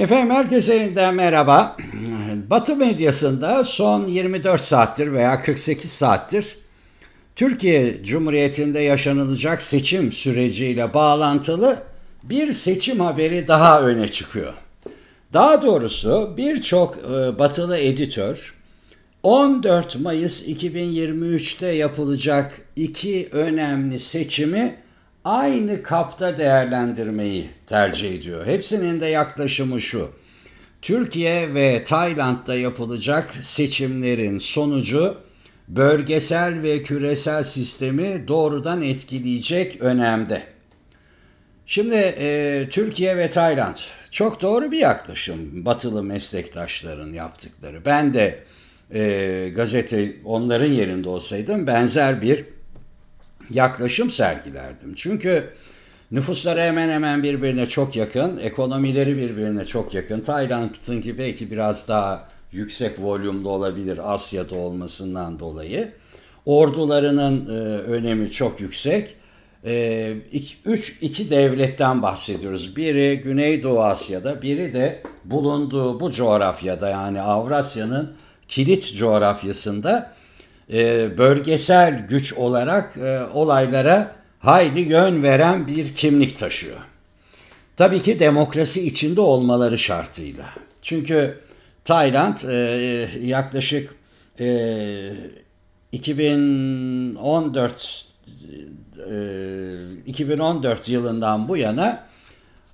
Efendim herkese yeniden merhaba. Batı medyasında son 24 saattir veya 48 saattir Türkiye Cumhuriyeti'nde yaşanılacak seçim süreciyle bağlantılı bir seçim haberi daha öne çıkıyor. Daha doğrusu birçok e, batılı editör 14 Mayıs 2023'te yapılacak iki önemli seçimi aynı kapta değerlendirmeyi tercih ediyor. Hepsinin de yaklaşımı şu. Türkiye ve Tayland'da yapılacak seçimlerin sonucu bölgesel ve küresel sistemi doğrudan etkileyecek önemde. Şimdi e, Türkiye ve Tayland çok doğru bir yaklaşım batılı meslektaşların yaptıkları. Ben de e, gazete onların yerinde olsaydım benzer bir yaklaşım sergilerdim. Çünkü nüfusları hemen hemen birbirine çok yakın, ekonomileri birbirine çok yakın. Tayland'ınki belki biraz daha yüksek volümlü olabilir Asya'da olmasından dolayı. Ordularının e, önemi çok yüksek. E, iki, üç, iki devletten bahsediyoruz. Biri Güneydoğu Asya'da, biri de bulunduğu bu coğrafyada yani Avrasya'nın kilit coğrafyasında e, bölgesel güç olarak e, olaylara hayli yön veren bir kimlik taşıyor. Tabii ki demokrasi içinde olmaları şartıyla. Çünkü Tayland e, yaklaşık 2014 2014 yılından bu yana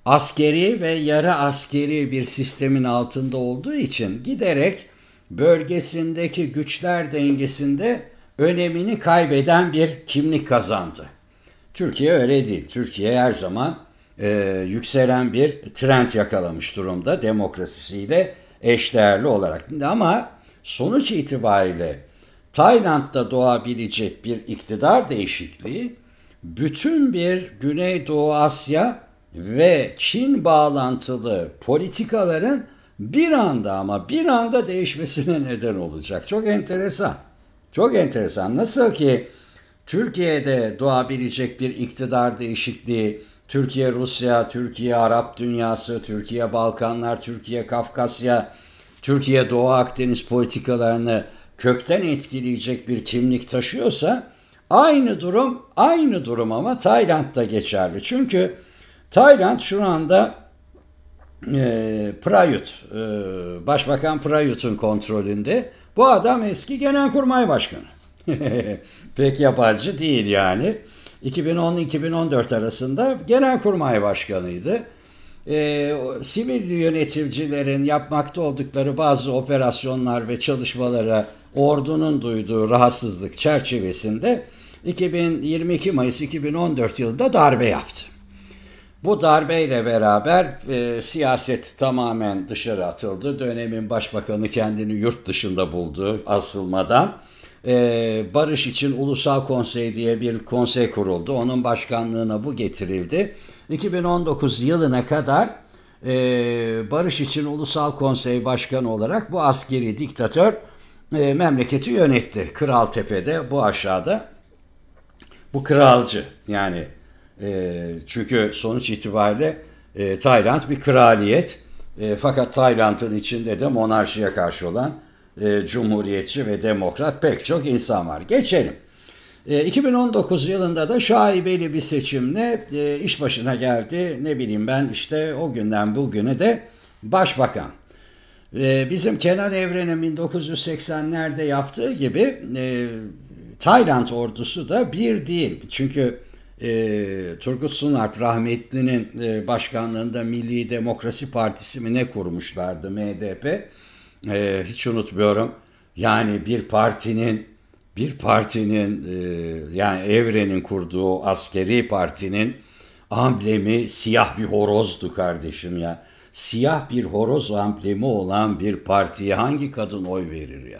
askeri ve yarı askeri bir sistemin altında olduğu için giderek bölgesindeki güçler dengesinde önemini kaybeden bir kimlik kazandı. Türkiye öyle değil. Türkiye her zaman e, yükselen bir trend yakalamış durumda demokrasisiyle eşdeğerli olarak. Ama sonuç itibariyle Tayland'da doğabilecek bir iktidar değişikliği bütün bir Güneydoğu Asya ve Çin bağlantılı politikaların bir anda ama bir anda değişmesine neden olacak. Çok enteresan. Çok enteresan. Nasıl ki Türkiye'de doğabilecek bir iktidar değişikliği, Türkiye Rusya, Türkiye Arap dünyası, Türkiye Balkanlar, Türkiye Kafkasya, Türkiye Doğu Akdeniz politikalarını kökten etkileyecek bir kimlik taşıyorsa aynı durum aynı durum ama Tayland'da geçerli. Çünkü Tayland şu anda e, Prayut, e, Başbakan Prayut'un kontrolünde. Bu adam eski Genelkurmay Başkanı. Pek yabancı değil yani. 2010-2014 arasında Genelkurmay Başkanı'ydı. E, sivil yöneticilerin yapmakta oldukları bazı operasyonlar ve çalışmalara ordunun duyduğu rahatsızlık çerçevesinde 2022 Mayıs 2014 yılında darbe yaptı. Bu darbeyle beraber e, siyaset tamamen dışarı atıldı. Dönemin başbakanı kendini yurt dışında buldu asılmadan. E, barış için Ulusal Konsey diye bir konsey kuruldu. Onun başkanlığına bu getirildi. 2019 yılına kadar e, Barış için Ulusal Konsey Başkanı olarak bu askeri diktatör e, memleketi yönetti. Kral tepede, bu aşağıda. Bu kralcı yani e, çünkü sonuç itibariyle e, Tayland bir kraliyet. E, fakat Tayland'ın içinde de monarşiye karşı olan e, cumhuriyetçi ve demokrat pek çok insan var. Geçelim. E, 2019 yılında da şaibeli bir seçimle e, iş başına geldi. Ne bileyim ben işte o günden bugüne de başbakan. E, bizim Kenan Evren'in 1980'lerde yaptığı gibi e, Tayland ordusu da bir değil. Çünkü e, Turgut Sunar rahmetlinin e, başkanlığında Milli Demokrasi Partisi mi ne kurmuşlardı MDP. E, ee, hiç unutmuyorum. Yani bir partinin bir partinin e, yani Evren'in kurduğu askeri partinin amblemi siyah bir horozdu kardeşim ya. Siyah bir horoz amblemi olan bir partiye hangi kadın oy verir ya?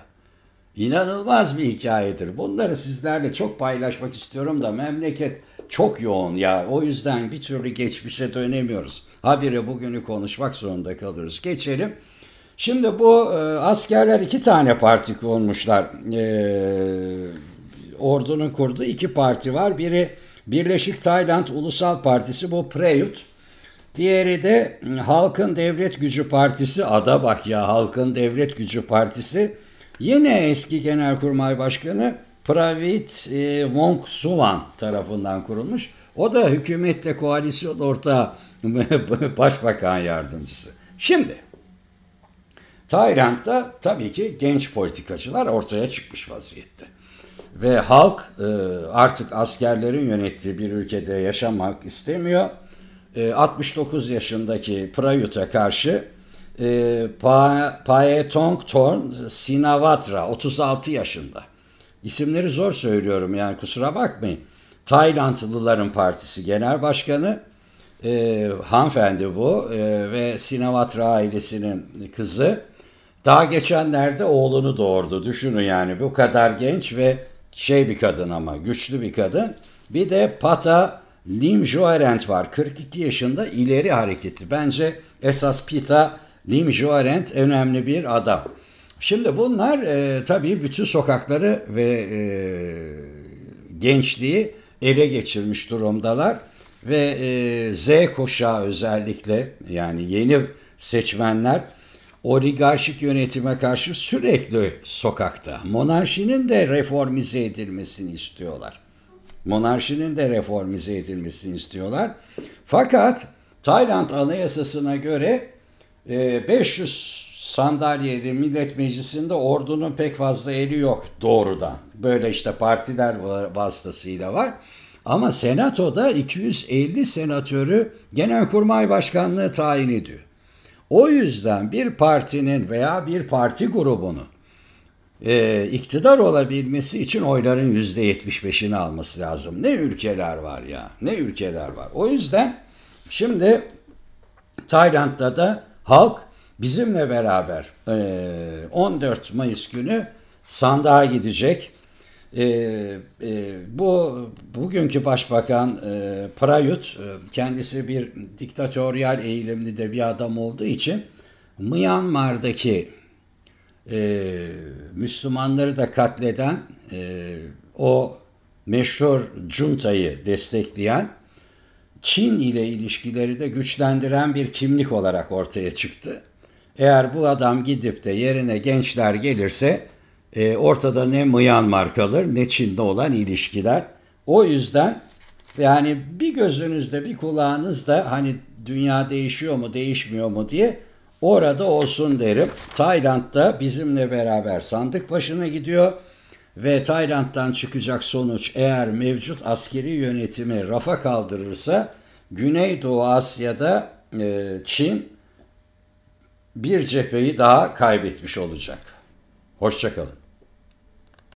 İnanılmaz bir hikayedir. Bunları sizlerle çok paylaşmak istiyorum da memleket çok yoğun ya. O yüzden bir türlü geçmişe dönemiyoruz. Habire bugünü konuşmak zorunda kalırız. Geçelim. Şimdi bu e, askerler iki tane parti kurmuşlar. E, ordunun kurduğu iki parti var. Biri Birleşik Tayland Ulusal Partisi bu Preyut. Diğeri de e, Halkın Devlet Gücü Partisi. Ada bak ya Halkın Devlet Gücü Partisi. Yine eski Genelkurmay Başkanı Pravit e, Wong Suwan tarafından kurulmuş. O da hükümette koalisyon ortağı başbakan yardımcısı. Şimdi Tayland'da tabii ki genç politikacılar ortaya çıkmış vaziyette. Ve halk e, artık askerlerin yönettiği bir ülkede yaşamak istemiyor. E, 69 yaşındaki Prayut'a karşı e, pa Paetong Torn Sinavatra 36 yaşında İsimleri zor söylüyorum yani kusura bakmayın. Taylandlıların Partisi Genel Başkanı e, hanımefendi bu e, ve Sinavatra ailesinin kızı. Daha geçenlerde oğlunu doğurdu. Düşünün yani bu kadar genç ve şey bir kadın ama güçlü bir kadın. Bir de Pata Lim Juarent var. 42 yaşında ileri hareketi. Bence esas Pita Lim Juarent önemli bir adam. Şimdi bunlar e, tabii bütün sokakları ve e, gençliği ele geçirmiş durumdalar ve e, Z kuşağı özellikle yani yeni seçmenler oligarşik yönetime karşı sürekli sokakta. Monarşinin de reformize edilmesini istiyorlar. Monarşinin de reformize edilmesini istiyorlar. Fakat Tayland Anayasası'na göre e, 500 sandalyede millet meclisinde ordunun pek fazla eli yok doğrudan. Böyle işte partiler vasıtasıyla var. Ama senatoda 250 senatörü genelkurmay başkanlığı tayin ediyor. O yüzden bir partinin veya bir parti grubunun e, iktidar olabilmesi için oyların %75'ini alması lazım. Ne ülkeler var ya, ne ülkeler var. O yüzden şimdi Tayland'da da halk bizimle beraber 14 e, Mayıs günü sandığa gidecek. E, e, bu bugünkü başbakan Prayut kendisi bir diktatöryal eğilimli de bir adam olduğu için Myanmar'daki Müslümanları da katleden o meşhur junta'yı destekleyen Çin ile ilişkileri de güçlendiren bir kimlik olarak ortaya çıktı. Eğer bu adam gidip de yerine gençler gelirse e, ortada ne Myanmar kalır ne Çin'de olan ilişkiler. O yüzden yani bir gözünüzde bir kulağınızda hani dünya değişiyor mu değişmiyor mu diye orada olsun derim. Tayland'da bizimle beraber sandık başına gidiyor ve Tayland'dan çıkacak sonuç eğer mevcut askeri yönetimi rafa kaldırırsa Güneydoğu Asya'da e, Çin bir cepheyi daha kaybetmiş olacak. Hoşçakalın.